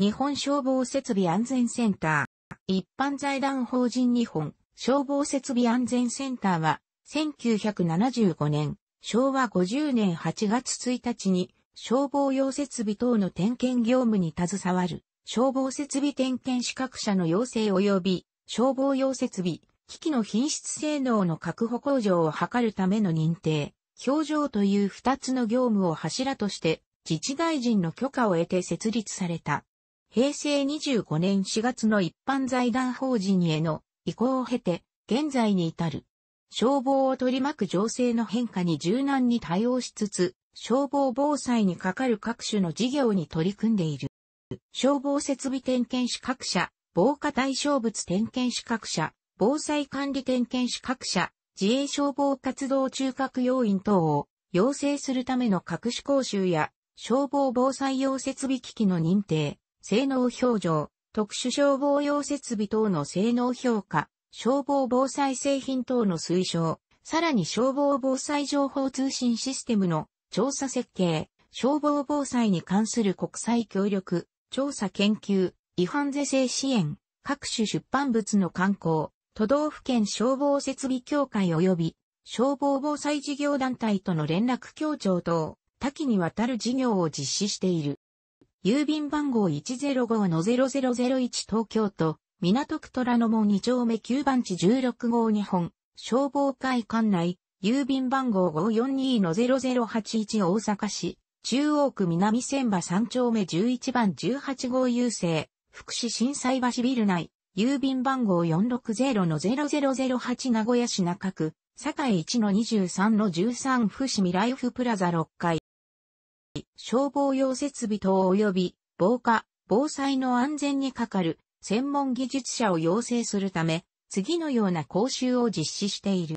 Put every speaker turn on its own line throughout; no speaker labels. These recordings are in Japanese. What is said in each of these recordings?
日本消防設備安全センター。一般財団法人日本消防設備安全センターは、1975年、昭和50年8月1日に、消防用設備等の点検業務に携わる、消防設備点検資格者の要請及び、消防用設備、機器の品質性能の確保向上を図るための認定、表情という二つの業務を柱として、自治大臣の許可を得て設立された。平成25年4月の一般財団法人への移行を経て、現在に至る。消防を取り巻く情勢の変化に柔軟に対応しつつ、消防防災に係る各種の事業に取り組んでいる。消防設備点検士各社、防火対象物点検士各社、防災管理点検士各社、自衛消防活動中核要員等を要請するための各種講習や消防防災用設備機器の認定、性能表情、特殊消防用設備等の性能評価、消防防災製品等の推奨、さらに消防防災情報通信システムの調査設計、消防防災に関する国際協力、調査研究、違反是正支援、各種出版物の刊行、都道府県消防設備協会及び消防防災事業団体との連絡協調等、多岐にわたる事業を実施している。郵便番号105-0001東京都、港区虎ノ門2丁目9番地16号日本、消防会館内、郵便番号542-0081大阪市、中央区南千葉3丁目11番18号郵政、福祉震災橋ビル内、郵便番号460-0008名古屋市中区、堺1-23-13伏見未来フプラザ6階。消防用設備等及び防火、防災の安全に係る専門技術者を養成するため、次のような講習を実施している。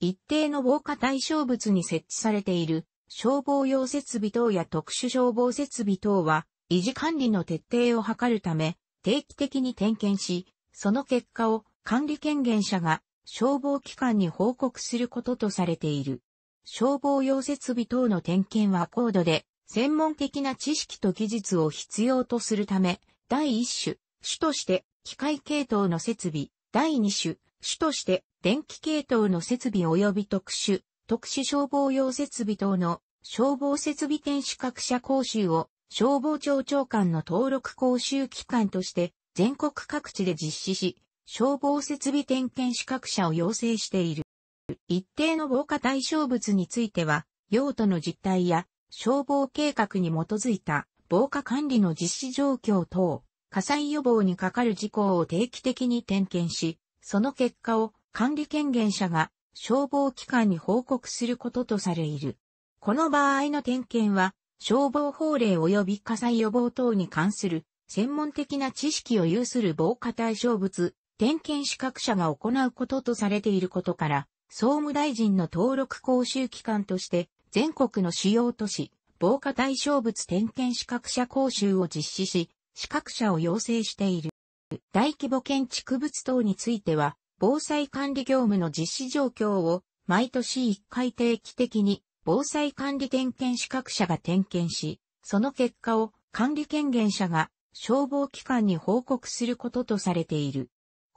一定の防火対象物に設置されている消防用設備等や特殊消防設備等は維持管理の徹底を図るため定期的に点検し、その結果を管理権限者が消防機関に報告することとされている。消防用設備等の点検は高度で、専門的な知識と技術を必要とするため、第1種、主として機械系統の設備、第2種、主として電気系統の設備及び特殊、特殊消防用設備等の消防設備点資格者講習を消防庁長官の登録講習機関として全国各地で実施し、消防設備点検資格者を要請している。一定の防火対象物については、用途の実態や消防計画に基づいた防火管理の実施状況等、火災予防にかかる事項を定期的に点検し、その結果を管理権限者が消防機関に報告することとされる。この場合の点検は、消防法令及び火災予防等に関する専門的な知識を有する防火対象物、点検資格者が行うこととされていることから、総務大臣の登録講習機関として、全国の主要都市、防火対象物点検資格者講習を実施し、資格者を要請している。大規模建築物等については、防災管理業務の実施状況を毎年1回定期的に防災管理点検資格者が点検し、その結果を管理権限者が消防機関に報告することとされている。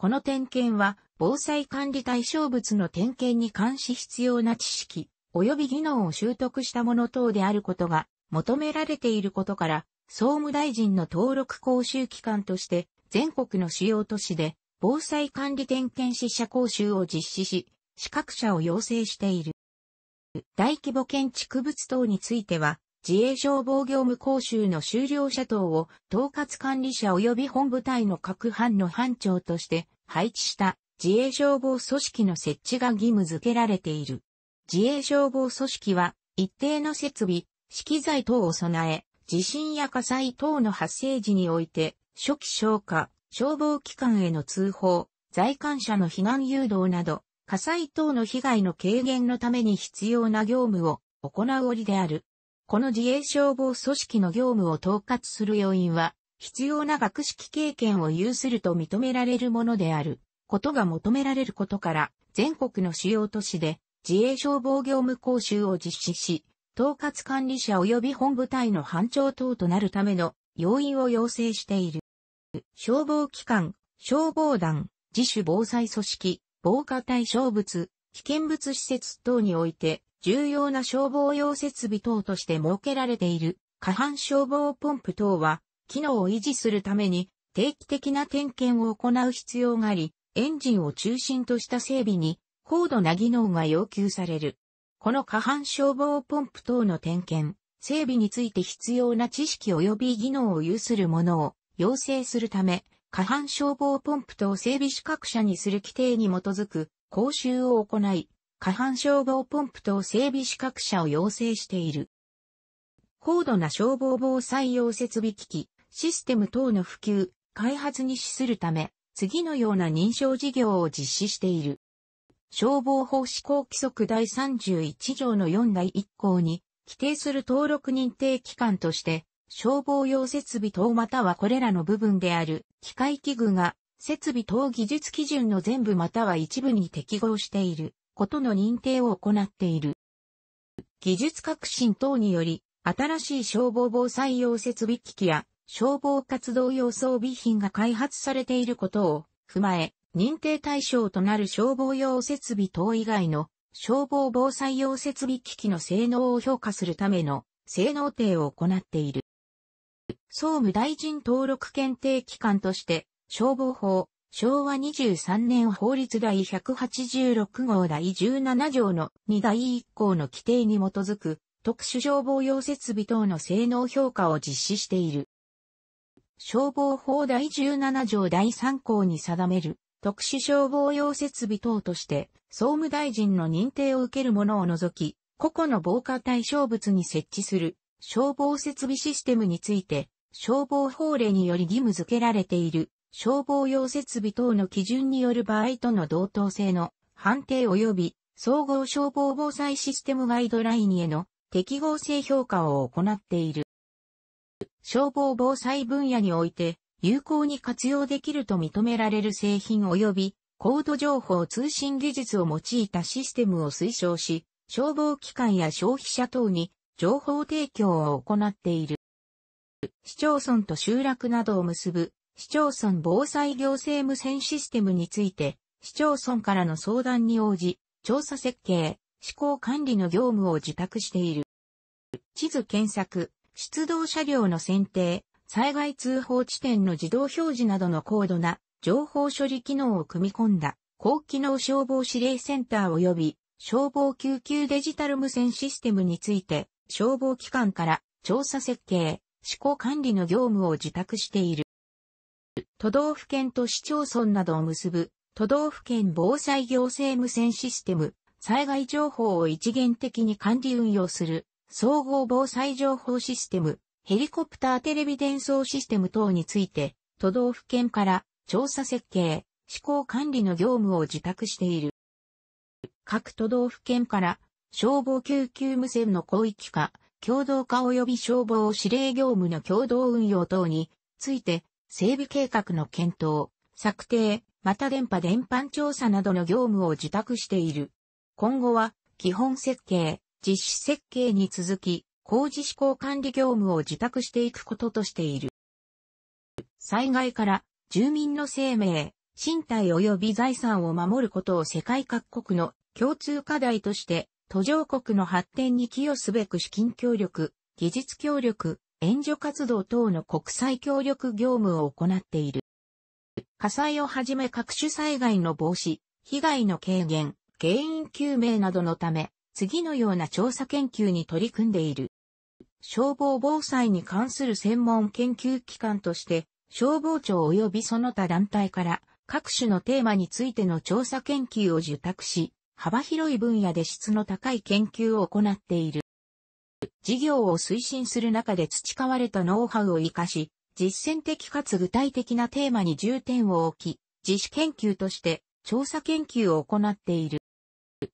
この点検は防災管理対象物の点検に関し必要な知識及び技能を習得したもの等であることが求められていることから、総務大臣の登録講習機関として全国の主要都市で防災管理点検支社講習を実施し、資格者を要請している。大規模建築物等については、自衛消防業務講習の修了者等を統括管理者及び本部隊の各班の班長として配置した自衛消防組織の設置が義務付けられている。自衛消防組織は一定の設備、資機材等を備え、地震や火災等の発生時において、初期消火、消防機関への通報、在管者の避難誘導など、火災等の被害の軽減のために必要な業務を行う折である。この自衛消防組織の業務を統括する要因は、必要な学識経験を有すると認められるものである、ことが求められることから、全国の主要都市で自衛消防業務講習を実施し、統括管理者及び本部隊の班長等となるための要員を要請している。消防機関、消防団、自主防災組織、防火対象物、危険物施設等において、重要な消防用設備等として設けられている、下半消防ポンプ等は、機能を維持するために定期的な点検を行う必要があり、エンジンを中心とした整備に高度な技能が要求される。この下半消防ポンプ等の点検、整備について必要な知識及び技能を有するものを要請するため、下半消防ポンプ等整備資格者にする規定に基づく講習を行い、下半消防ポンプ等整備資格者を要請している。高度な消防防災用設備機器、システム等の普及、開発に資するため、次のような認証事業を実施している。消防法施行規則第31条の4第1項に、規定する登録認定機関として、消防用設備等またはこれらの部分である機械器具が設備等技術基準の全部または一部に適合していることの認定を行っている。技術革新等により、新しい消防防災用設備機器や消防活動用装備品が開発されていることを踏まえ、認定対象となる消防用設備等以外の消防防災用設備機器の性能を評価するための性能定を行っている。総務大臣登録検定機関として、消防法、昭和23年法律第186号第17条の2第1項の規定に基づく特殊消防用設備等の性能評価を実施している。消防法第17条第3項に定める特殊消防用設備等として総務大臣の認定を受けるものを除き、個々の防火対象物に設置する消防設備システムについて消防法令により義務付けられている消防用設備等の基準による場合との同等性の判定及び総合消防防災システムガイドラインへの適合性評価を行っている。消防防災分野において有効に活用できると認められる製品及び高度情報通信技術を用いたシステムを推奨し、消防機関や消費者等に情報提供を行っている。市町村と集落などを結ぶ市町村防災行政無線システムについて、市町村からの相談に応じ、調査設計、施行管理の業務を受託している。地図検索、出動車両の選定、災害通報地点の自動表示などの高度な情報処理機能を組み込んだ高機能消防指令センター及び消防救急デジタル無線システムについて消防機関から調査設計、施行管理の業務を受託している。都道府県と市町村などを結ぶ都道府県防災行政無線システム災害情報を一元的に管理運用する総合防災情報システム、ヘリコプターテレビ伝送システム等について、都道府県から調査設計、施行管理の業務を自宅している。各都道府県から消防救急無線の広域化、共同化及び消防指令業務の共同運用等について、整備計画の検討、策定、また電波伝播調査などの業務を自宅している。今後は、基本設計、実施設計に続き、工事施行管理業務を自宅していくこととしている。災害から住民の生命、身体及び財産を守ることを世界各国の共通課題として、途上国の発展に寄与すべく資金協力、技術協力、援助活動等の国際協力業務を行っている。火災をはじめ各種災害の防止、被害の軽減、原因究明などのため、次のような調査研究に取り組んでいる。消防防災に関する専門研究機関として、消防庁及びその他団体から各種のテーマについての調査研究を受託し、幅広い分野で質の高い研究を行っている。事業を推進する中で培われたノウハウを活かし、実践的かつ具体的なテーマに重点を置き、自主研究として調査研究を行っている。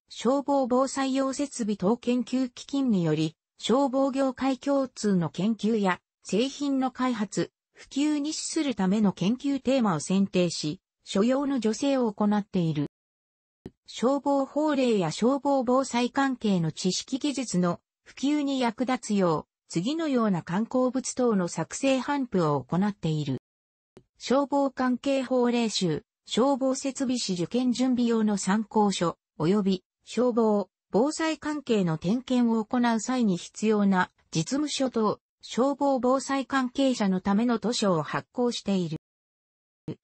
消防防災用設備等研究基金により、消防業界共通の研究や製品の開発、普及に資するための研究テーマを選定し、所要の助成を行っている。消防法令や消防防災関係の知識技術の普及に役立つよう、次のような観光物等の作成頒布を行っている。消防関係法令集、消防設備士受験準備用の参考書、及び消防、防災関係の点検を行う際に必要な実務書等、消防防災関係者のための図書を発行している。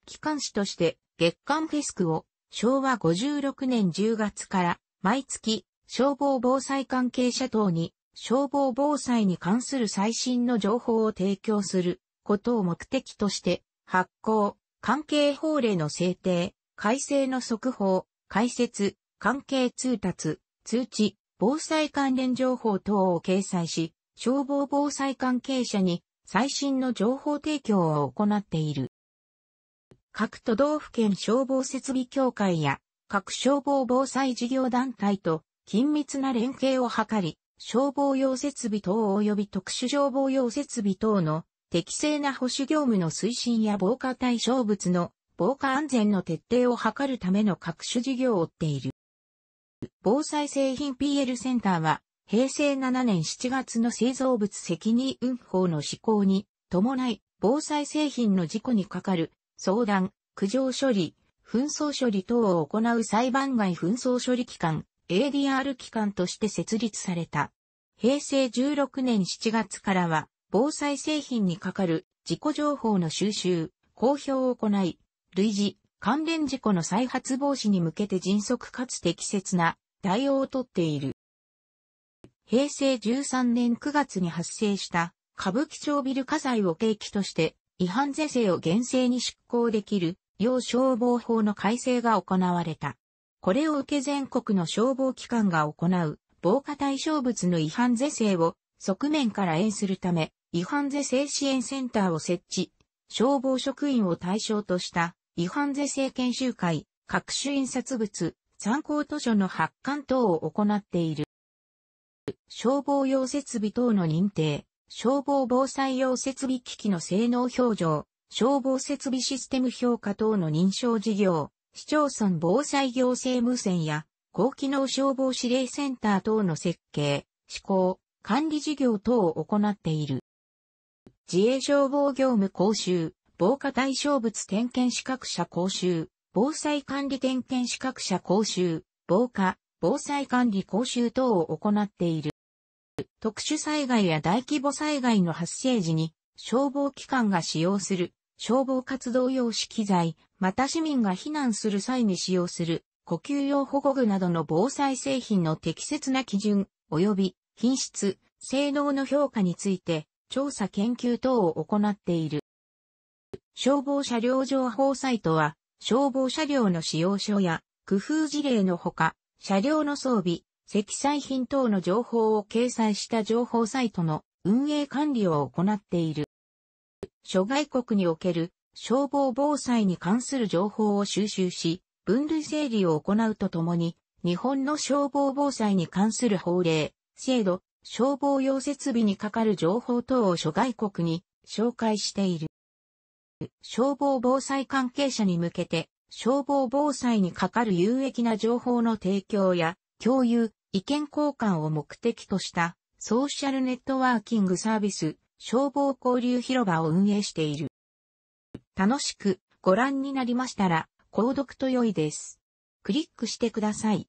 機関紙として月間フェスクを昭和56年10月から毎月消防防災関係者等に消防防災に関する最新の情報を提供することを目的として発行、関係法令の制定、改正の速報、解説、関係通達、通知、防災関連情報等を掲載し、消防防災関係者に最新の情報提供を行っている。各都道府県消防設備協会や各消防防災事業団体と緊密な連携を図り、消防用設備等及び特殊消防用設備等の適正な保守業務の推進や防火対象物の防火安全の徹底を図るための各種事業を追っている。防災製品 PL センターは、平成7年7月の製造物責任運法の施行に伴い、防災製品の事故にかかる相談、苦情処理、紛争処理等を行う裁判外紛争処理機関、ADR 機関として設立された。平成16年7月からは、防災製品にかかる事故情報の収集、公表を行い、類似、関連事故の再発防止に向けて迅速かつ適切な対応をとっている。平成13年9月に発生した歌舞伎町ビル火災を契機として違反是正を厳正に執行できる要消防法の改正が行われた。これを受け全国の消防機関が行う防火対象物の違反是正を側面から援するため違反是正支援センターを設置、消防職員を対象とした違反是正研修会、各種印刷物、参考図書の発刊等を行っている。消防用設備等の認定、消防防災用設備機器の性能表情、消防設備システム評価等の認証事業、市町村防災行政無線や、高機能消防指令センター等の設計、施行、管理事業等を行っている。自衛消防業務講習、防火対象物点検資格者講習、防災管理点検資格者講習、防火、防災管理講習等を行っている。特殊災害や大規模災害の発生時に消防機関が使用する消防活動用資機材、また市民が避難する際に使用する呼吸用保護具などの防災製品の適切な基準、及び品質、性能の評価について調査研究等を行っている。消防車両情報サイトは、消防車両の使用書や、工夫事例のほか、車両の装備、積載品等の情報を掲載した情報サイトの運営管理を行っている。諸外国における消防防災に関する情報を収集し、分類整理を行うとともに、日本の消防防災に関する法令、制度、消防用設備にかかる情報等を諸外国に紹介している。消防防災関係者に向けて、消防防災に係る有益な情報の提供や、共有、意見交換を目的とした、ソーシャルネットワーキングサービス、消防交流広場を運営している。楽しくご覧になりましたら、購読と良いです。クリックしてください。